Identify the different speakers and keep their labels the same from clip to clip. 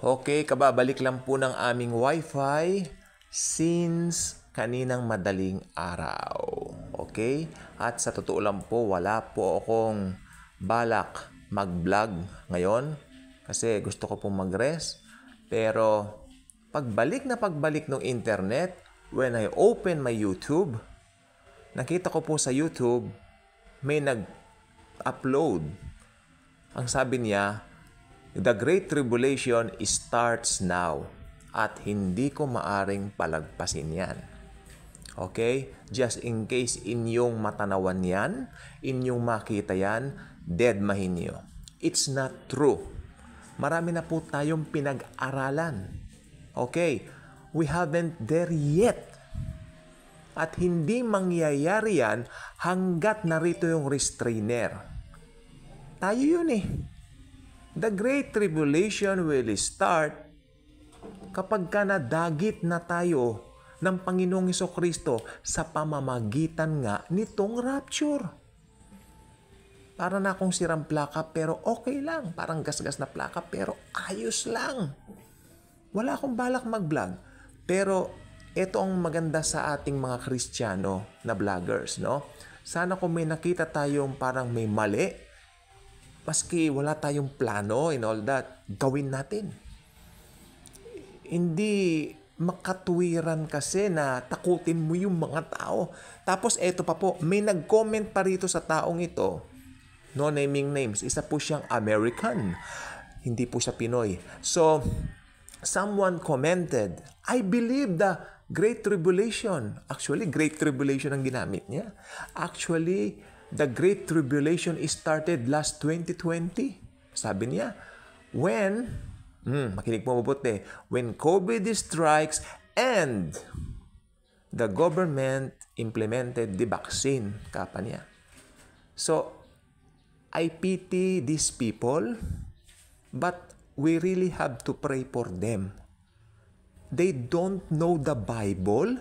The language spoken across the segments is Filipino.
Speaker 1: Okay, kababalik lang po ng aming Wi-Fi since kaninang madaling araw. Okay? At sa totoo lang po, wala po akong balak mag-vlog ngayon kasi gusto ko pong mag-rest. Pero pagbalik na pagbalik ng internet, when I open my YouTube, nakita ko po sa YouTube may nag-upload. Ang sabi niya, The Great Tribulation starts now at hindi ko maaring palagpasin yan. Okay? Just in case inyong matanawan yan, inyong makita yan, dead mahin nyo. It's not true. Marami na po tayong pinag-aralan. Okay? We haven't there yet. At hindi mangyayari yan hanggat narito yung restrainer. Tayo yun eh. The Great Tribulation will start kapag ka nadagit na tayo ng Panginoong Iso Kristo sa pamamagitan nga nitong rapture. Para na akong sirang plaka pero okay lang. Parang gasgas na plaka pero ayos lang. Wala akong balak mag-vlog. Pero ito ang maganda sa ating mga Kristiyano na vloggers, no? Sana kung may nakita tayong parang may mali maski wala tayong plano and all that, gawin natin. Hindi makatuwiran kasi na takutin mo yung mga tao. Tapos eto pa po, may nag-comment pa rito sa taong ito. No naming names. Isa po siyang American. Hindi po siya Pinoy. So, someone commented, I believe the Great Tribulation. Actually, Great Tribulation ang ginamit niya. Actually, the Great Tribulation started last 2020. Sabi niya, when, hmm, makinig po mabuti, when COVID strikes and the government implemented the vaccine, kapa niya. So, I pity these people, but we really have to pray for them. They don't know the Bible,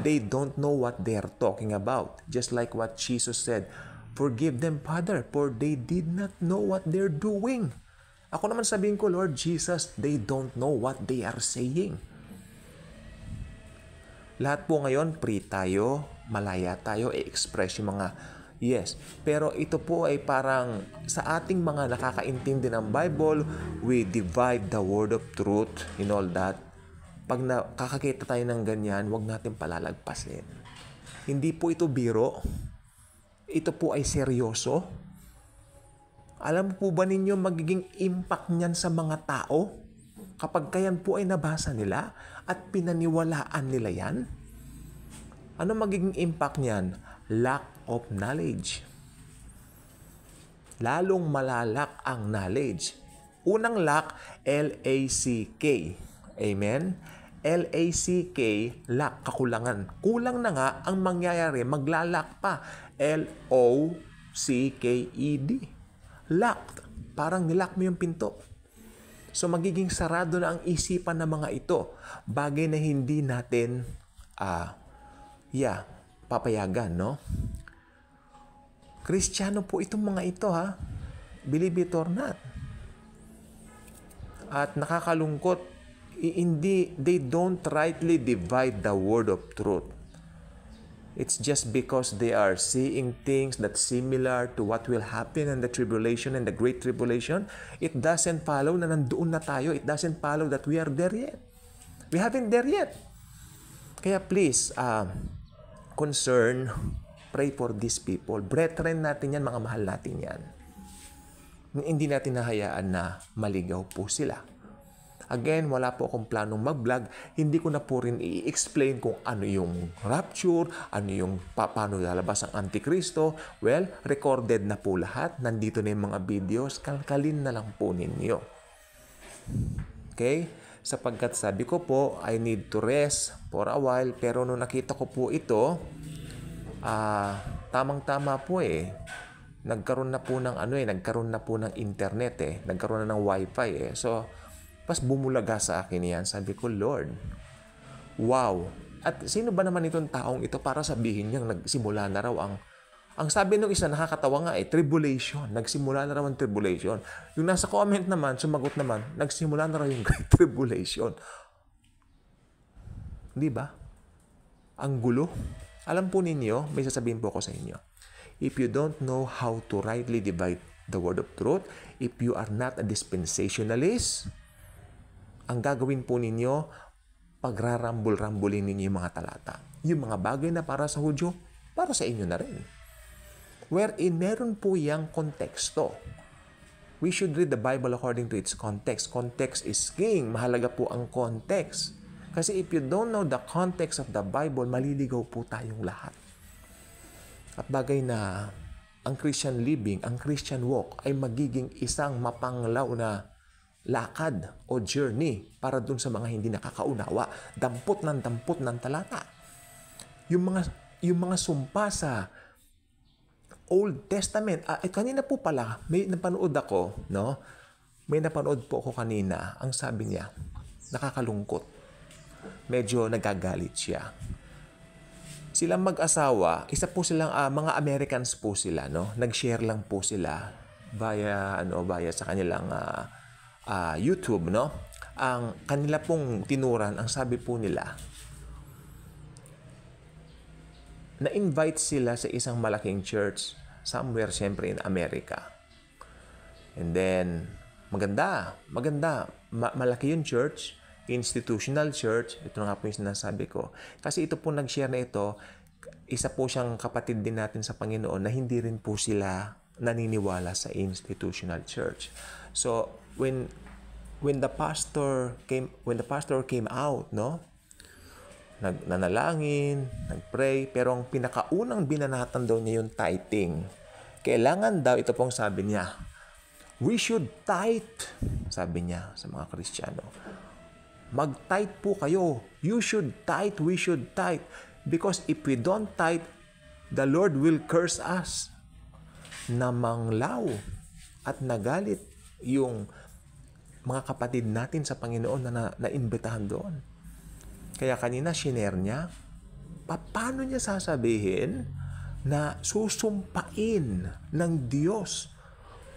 Speaker 1: They don't know what they are talking about. Just like what Jesus said, Forgive them, Father, for they did not know what they're doing. Ako naman sabihin ko, Lord Jesus, they don't know what they are saying. Lahat po ngayon, free tayo, malaya tayo, i-express eh, yung mga yes. Pero ito po ay parang sa ating mga nakakaintindi ng Bible, we divide the word of truth in all that pag nakakakita tayo ng ganyan, wag natin palalagpasin. Hindi po ito biro. Ito po ay seryoso. Alam po ba ninyo magiging impact niyan sa mga tao? Kapag kayan po ay nabasa nila at pinaniwalaan nila yan? Ano magiging impact niyan? Lack of knowledge. Lalong malalak ang knowledge. Unang lack, L-A-C-K. Amen? L-A-C-K, lack, kakulangan. Kulang na nga ang mangyayari, maglalak pa. E L-O-C-K-E-D. Lock, parang nilock mo yung pinto. So magiging sarado na ang isipan ng mga ito. Bagay na hindi natin, ah, uh, yeah, papayagan, no? Kristiyano po itong mga ito, ha? Believe it or not. At nakakalungkot hindi they don't rightly divide the word of truth. It's just because they are seeing things that similar to what will happen in the tribulation and the great tribulation. It doesn't follow na nandoon na tayo. It doesn't follow that we are there yet. We haven't there yet. Kaya please, uh, concern, pray for these people. Brethren natin yan, mga mahal natin yan. Hindi natin nahayaan na maligaw po sila. Again, wala po akong planong mag-vlog. Hindi ko na po rin i-explain kung ano yung rapture, ano yung pa- paano lalabas ang Antikristo. Well, recorded na po lahat. Nandito na yung mga videos. Kalkalin na lang po ninyo. Okay? Sapagkat sabi ko po, I need to rest for a while. Pero nung nakita ko po ito, ah, uh, tamang-tama po eh nagkaroon na po ng ano eh, nagkaroon na po ng internet eh, nagkaroon na ng wifi eh. So, Pas bumulaga sa akin yan, sabi ko, Lord, wow. At sino ba naman itong taong ito para sabihin niyang nagsimula na raw ang ang sabi ng isa, nakakatawa nga eh, tribulation. Nagsimula na raw ang tribulation. Yung nasa comment naman, sumagot naman, nagsimula na raw yung Great Tribulation. Di ba? Ang gulo. Alam po ninyo, may sasabihin po ako sa inyo. If you don't know how to rightly divide the word of truth, if you are not a dispensationalist, ang gagawin po ninyo, pagrarambol-rambulin ninyo yung mga talata. Yung mga bagay na para sa Hudyo, para sa inyo na rin. Wherein meron po yung konteksto. We should read the Bible according to its context. Context is king. Mahalaga po ang context. Kasi if you don't know the context of the Bible, maliligaw po tayong lahat. At bagay na ang Christian living, ang Christian walk ay magiging isang mapanglaw na lakad o journey para dun sa mga hindi nakakaunawa. Dampot ng dampot ng talata. Yung mga, yung mga sumpa sa Old Testament. Ah, eh, kanina po pala, may napanood ako, no? May napanood po ako kanina. Ang sabi niya, nakakalungkot. Medyo nagagalit siya. Silang mag-asawa, isa po silang uh, mga Americans po sila, no? Nag-share lang po sila via ano via sa kanilang uh, uh, YouTube, no? Ang kanila pong tinuran, ang sabi po nila, na-invite sila sa isang malaking church somewhere siyempre in America. And then, maganda, maganda. Ma- malaki yung church, institutional church. Ito na nga po yung sinasabi ko. Kasi ito po nag-share na ito, isa po siyang kapatid din natin sa Panginoon na hindi rin po sila naniniwala sa institutional church. So, when when the pastor came when the pastor came out, no? Nagnanalangin, nagpray, pero ang pinakaunang binanatan daw niya yung tithing. Kailangan daw ito pong sabi niya. We should tithe, sabi niya sa mga Kristiyano. Mag-tithe po kayo. You should tithe, we should tithe. Because if we don't tithe, the Lord will curse us. Namanglaw at nagalit yung mga kapatid natin sa Panginoon na, na naimbitahan doon. Kaya kanina shinare niya, paano niya sasabihin na susumpain ng Diyos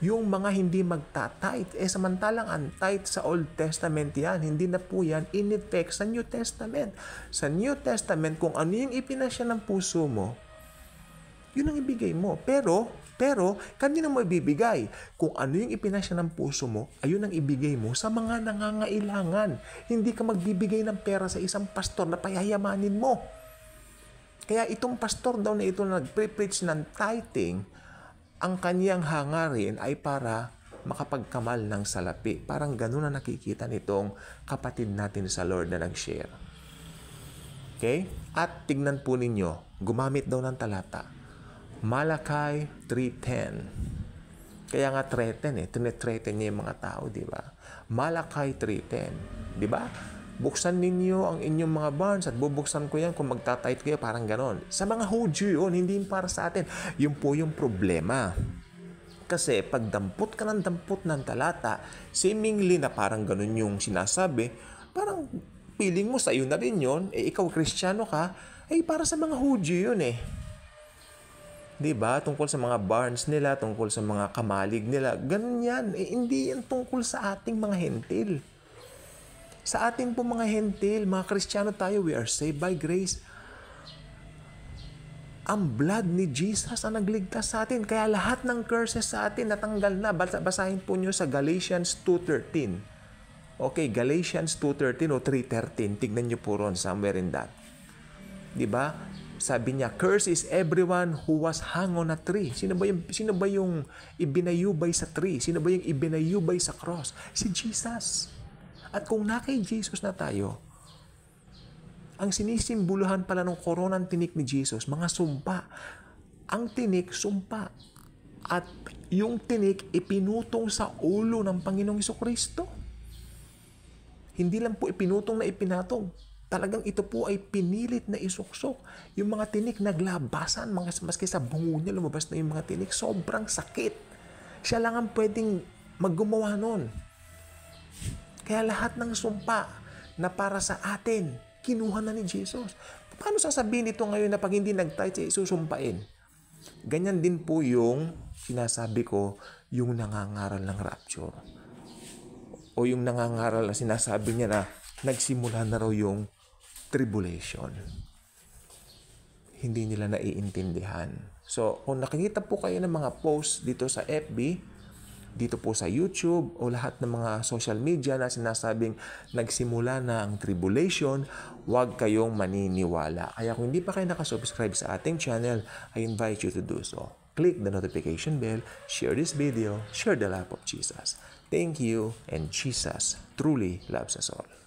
Speaker 1: yung mga hindi magta-tight. Eh samantalang ang tight sa Old Testament yan, hindi na po yan in effect sa New Testament. Sa New Testament, kung ano yung ipinasya ng puso mo, yun ang ibigay mo. Pero, pero, kanino mo ibibigay. Kung ano yung ipinasya ng puso mo, ayun ang ibigay mo sa mga nangangailangan. Hindi ka magbibigay ng pera sa isang pastor na payayamanin mo. Kaya itong pastor daw na ito na nagpre-preach ng tithing, ang kaniyang hangarin ay para makapagkamal ng salapi. Parang ganun na nakikita nitong kapatid natin sa Lord na nag-share. Okay? At tignan po ninyo, gumamit daw ng talata Malachi 3.10. Kaya nga threaten eh. Tinethreaten niya yung mga tao, di ba? Malachi 3.10. Di ba? Buksan ninyo ang inyong mga barns at bubuksan ko yan kung magtatait kayo. Parang ganon. Sa mga Hudyo yun, hindi yung para sa atin. Yun po yung problema. Kasi pag dampot ka ng dampot ng talata, seemingly na parang ganun yung sinasabi, parang piling mo sa iyo na rin yun, eh ikaw kristyano ka, eh para sa mga Hudyo yun eh. 'di ba? Tungkol sa mga barns nila, tungkol sa mga kamalig nila. Ganyan, 'yan. Eh, hindi 'yan tungkol sa ating mga hentil. Sa ating po mga hentil, mga Kristiyano tayo, we are saved by grace. Ang blood ni Jesus ang nagligtas sa atin. Kaya lahat ng curses sa atin natanggal na. Basahin po nyo sa Galatians 2.13. Okay, Galatians 2.13 o 3.13. Tignan nyo po ron somewhere in that. ba? Diba? sabi niya, curse is everyone who was hung on a tree. Sino ba yung, sino ba yung ibinayubay sa tree? Sino ba yung ibinayubay sa cross? Si Jesus. At kung na kay Jesus na tayo, ang sinisimbuluhan pala ng koronang tinik ni Jesus, mga sumpa. Ang tinik, sumpa. At yung tinik, ipinutong sa ulo ng Panginoong Kristo. Hindi lang po ipinutong na ipinatong Talagang ito po ay pinilit na isuksok. Yung mga tinik naglabasan, mga, maski sa bungo niya lumabas na yung mga tinik, sobrang sakit. Siya lang ang pwedeng maggumawa nun. Kaya lahat ng sumpa na para sa atin, kinuha na ni Jesus. Paano sasabihin ito ngayon na pag hindi nag-tithe, isusumpain? Eh, Ganyan din po yung sinasabi ko, yung nangangaral ng rapture. O yung nangangaral na sinasabi niya na nagsimula na raw yung tribulation. Hindi nila naiintindihan. So, kung nakikita po kayo ng mga posts dito sa FB, dito po sa YouTube o lahat ng mga social media na sinasabing nagsimula na ang tribulation, huwag kayong maniniwala. Kaya kung hindi pa kayo nakasubscribe sa ating channel, I invite you to do so. Click the notification bell, share this video, share the love of Jesus. Thank you and Jesus truly loves us all.